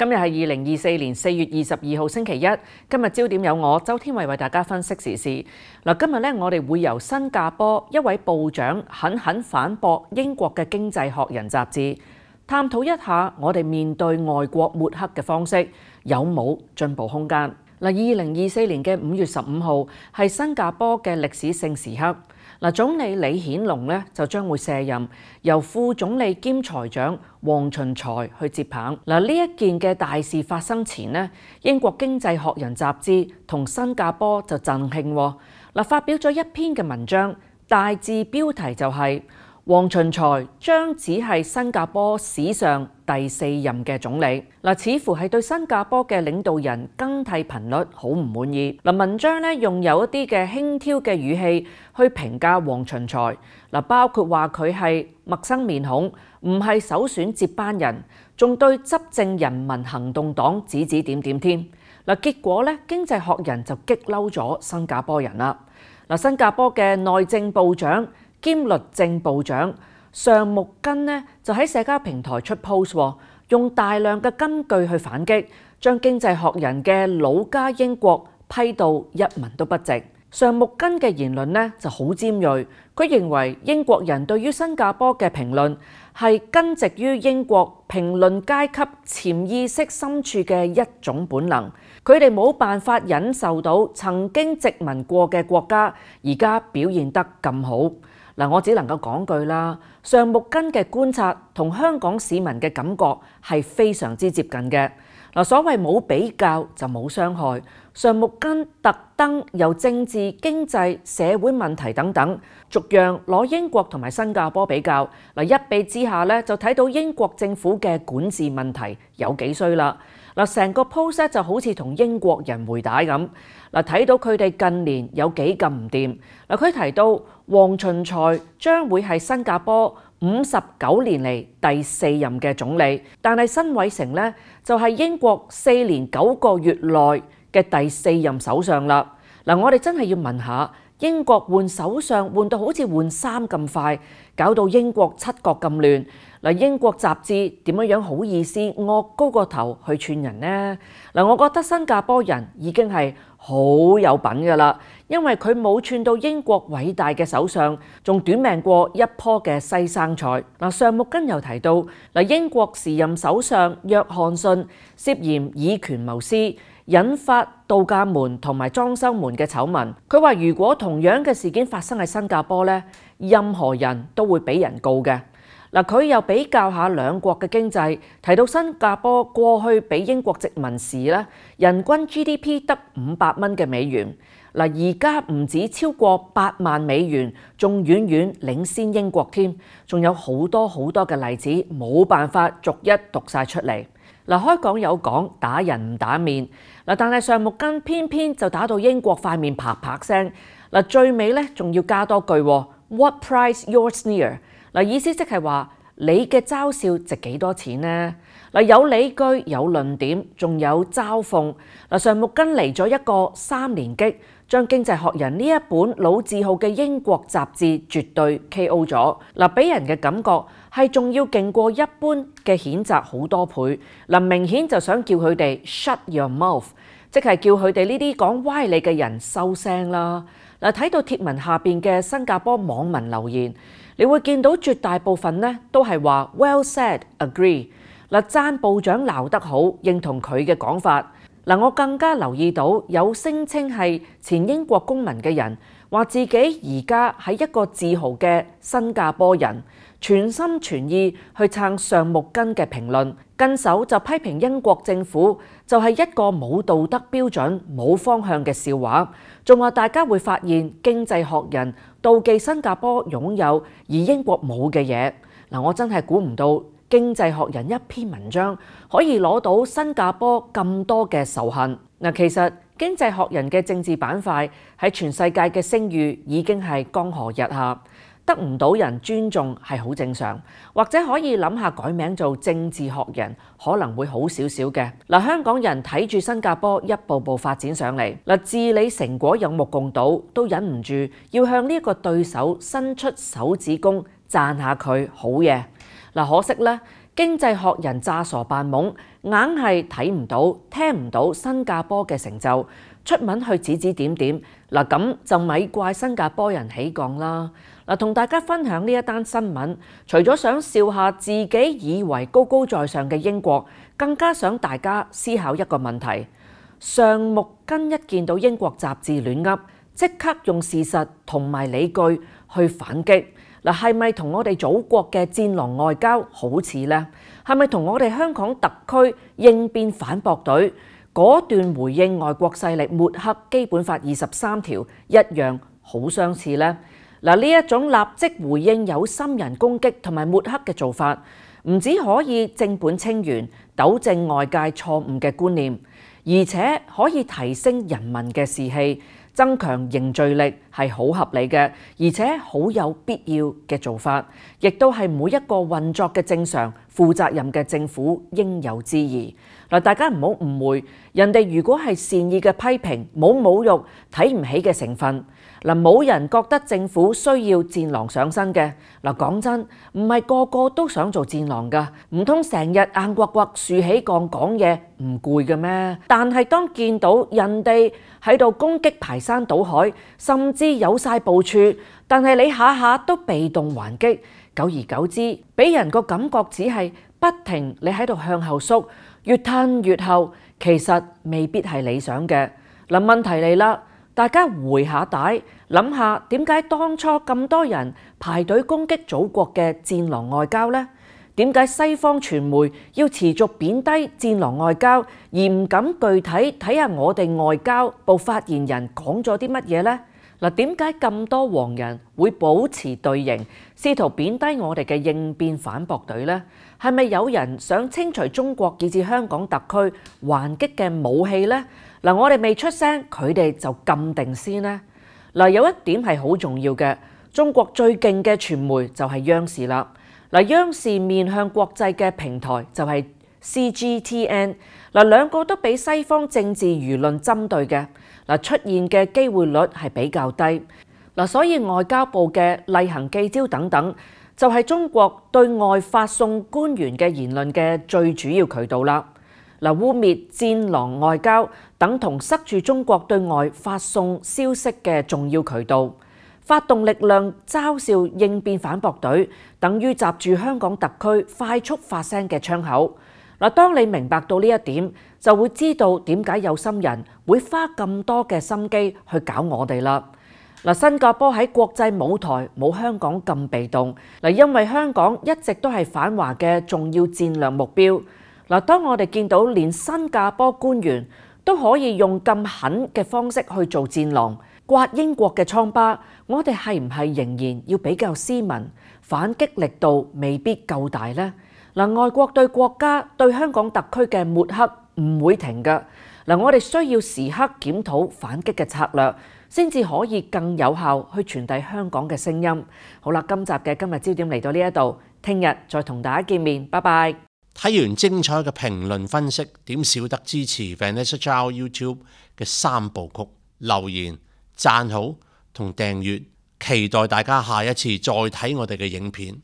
今日系二零二四年四月二十二号星期一。今日焦点有我周天伟为大家分析时事。嗱，今日咧，我哋会由新加坡一位部长狠狠反驳英国嘅《经济学人》杂志，探讨一下我哋面对外国抹黑嘅方式有冇进步空间。嗱，二零二四年嘅五月十五号系新加坡嘅历史性时刻。嗱，總理李顯龍咧就將會卸任，由副總理兼財長黃循財去接棒。嗱，呢一件嘅大事發生前咧，英國經濟學人雜誌同新加坡就震興，嗱發表咗一篇嘅文章，大致標題就係。黄秦才将只系新加坡史上第四任嘅总理，嗱，似乎系对新加坡嘅领导人更替频率好唔满意。嗱，文章咧用有一啲嘅轻佻嘅语气去评价黄秦才，嗱，包括话佢系陌生面孔，唔系首选接班人，仲对执政人民行动党指指点点添。嗱，结果咧，经济学人就激嬲咗新加坡人啦。嗱，新加坡嘅内政部长。兼律政部長尚木根呢，就喺社交平台出 pose，用大量嘅根據去反擊，將經濟學人嘅老家英國批到一文都不值。尚木根嘅言論呢就好尖鋭，佢認為英國人對於新加坡嘅評論係根植於英國評論階級潛意識深處嘅一種本能，佢哋冇辦法忍受到曾經殖民過嘅國家而家表現得咁好。嗱，我只能夠講句啦，上木根嘅觀察同香港市民嘅感覺係非常之接近嘅。嗱，所謂冇比較就冇傷害，上木根特登由政治、經濟、社會問題等等，逐樣攞英國同埋新加坡比較，嗱一比之下咧，就睇到英國政府嘅管治問題有幾衰啦。嗱，成個 p o s e s 就好似同英國人回打咁。嗱，睇到佢哋近年有幾咁唔掂。嗱，佢提到王秦財將會係新加坡五十九年嚟第四任嘅總理，但係新委成呢，就係英國四年九個月內嘅第四任首相啦。嗱，我哋真係要問下。英國換首相換到好似換衫咁快，搞到英國七國咁亂。嗱，英國雜誌點樣樣好意思惡高個頭去串人呢？嗱，我覺得新加坡人已經係好有品㗎啦，因為佢冇串到英國偉大嘅首相，仲短命過一波嘅西生菜。嗱，上木根又提到，嗱英國時任首相約翰遜涉嫌以權謀私。引發度假門同埋裝修門嘅醜聞。佢話：如果同樣嘅事件發生喺新加坡咧，任何人都會俾人告嘅。嗱，佢又比較下兩國嘅經濟，提到新加坡過去俾英國殖民時咧，人均 GDP 得五百蚊嘅美元。嗱，而家唔止超過八萬美元，仲遠遠領先英國添。仲有好多好多嘅例子，冇辦法逐一讀曬出嚟。嗱，開講有講打人唔打面，嗱，但係上木根偏偏就打到英國塊面啪啪聲，嗱，最尾咧仲要加多句 What price your sneer？嗱，意思即係話你嘅嘲笑值幾多錢呢？嗱，有理據、有論點、仲有嘲諷，嗱，上木根嚟咗一個三連擊，將《經濟學人》呢一本老字號嘅英國雜誌絕對 K.O. 咗，嗱，俾人嘅感覺。係仲要勁過一般嘅譴責好多倍，嗱明顯就想叫佢哋 shut your mouth，即係叫佢哋呢啲講歪理嘅人收聲啦。嗱，睇到貼文下面嘅新加坡網民留言，你會見到絕大部分咧都係話 well said，agree 嗱讚部長鬧得好，認同佢嘅講法。嗱，我更加留意到有聲稱係前英國公民嘅人話自己而家係一個自豪嘅新加坡人。全心全意去撐上木根嘅評論，跟手就批評英國政府就係一個冇道德標準、冇方向嘅笑話，仲話大家會發現經濟學人妒忌新加坡擁有而英國冇嘅嘢。嗱，我真係估唔到經濟學人一篇文章可以攞到新加坡咁多嘅仇恨。嗱，其實經濟學人嘅政治板塊喺全世界嘅聲譽已經係江河日下。得唔到人尊重係好正常，或者可以諗下改名做政治學人可能會好少少嘅。嗱，香港人睇住新加坡一步步發展上嚟，嗱治理成果有目共睹，都忍唔住要向呢個對手伸出手指公讚下佢好嘢。嗱，可惜呢，經濟學人炸傻扮懵，硬係睇唔到、聽唔到新加坡嘅成就。出文去指指点点，嗱咁就咪怪新加坡人起降啦。嗱，同大家分享呢一单新闻，除咗想笑下自己以为高高在上嘅英国，更加想大家思考一个问题：，上木根一见到英国杂志乱噏，即刻用事实同埋理据去反击，嗱系咪同我哋祖国嘅战狼外交好似呢？系咪同我哋香港特区应变反驳队？果段回應外國勢力抹黑基本法二十三條一樣好相似呢。嗱，呢一種立即回應有心人攻擊同埋抹黑嘅做法，唔止可以正本清源、糾正外界錯誤嘅觀念，而且可以提升人民嘅士氣。增强凝聚力系好合理嘅，而且好有必要嘅做法，亦都系每一个运作嘅正常、负责任嘅政府应有之义。嗱，大家唔好误会，人哋如果系善意嘅批评，冇侮辱、睇唔起嘅成分。嗱，冇人覺得政府需要戰狼上身嘅。嗱，講真，唔係個個都想做戰狼噶，唔通成日硬骨骨豎起槓講嘢唔攰嘅咩？但係當見到人哋喺度攻擊排山倒海，甚至有晒部署，但係你下下都被動還擊，久而久之，俾人個感覺只係不停你喺度向後縮，越吞越後，其實未必係理想嘅。嗱，問題嚟啦～大家回下带，諗下點解当初咁多人排队攻击祖国嘅战狼外交呢？点解西方传媒要持续贬低战狼外交，而唔敢具体睇下我哋外交部发言人讲咗啲乜嘢呢？嗱，點解咁多黃人會保持隊形，試圖貶低我哋嘅應變反駁隊呢？係咪有人想清除中國以至香港特區還擊嘅武器呢？嗱，我哋未出聲，佢哋就禁定先呢？嗱，有一點係好重要嘅，中國最勁嘅傳媒就係央視啦。嗱，央視面向國際嘅平台就係 CGTN，嗱兩個都俾西方政治輿論針對嘅。嗱出現嘅機會率係比較低，嗱所以外交部嘅例行記招等等，就係中國對外發送官員嘅言論嘅最主要渠道啦。嗱污蔑戰狼外交，等同塞住中國對外發送消息嘅重要渠道，發動力量嘲笑應變反駁隊，等於集住香港特區快速發聲嘅窗口。嗱，當你明白到呢一點，就會知道點解有心人會花咁多嘅心機去搞我哋啦。嗱，新加坡喺國際舞台冇香港咁被動，嗱，因為香港一直都係反華嘅重要戰略目標。嗱，當我哋見到連新加坡官員都可以用咁狠嘅方式去做戰狼，刮英國嘅瘡疤，我哋係唔係仍然要比較斯文，反擊力度未必夠大呢？嗱，外國對國家對香港特區嘅抹黑唔會停噶。嗱，我哋需要時刻檢討反擊嘅策略，先至可以更有效去傳遞香港嘅聲音。好啦，今集嘅今日焦點嚟到呢一度，聽日再同大家見面，拜拜。睇完精彩嘅評論分析，點少得支持 Vanessa Chow YouTube 嘅三部曲？留言、赞好同訂閱，期待大家下一次再睇我哋嘅影片。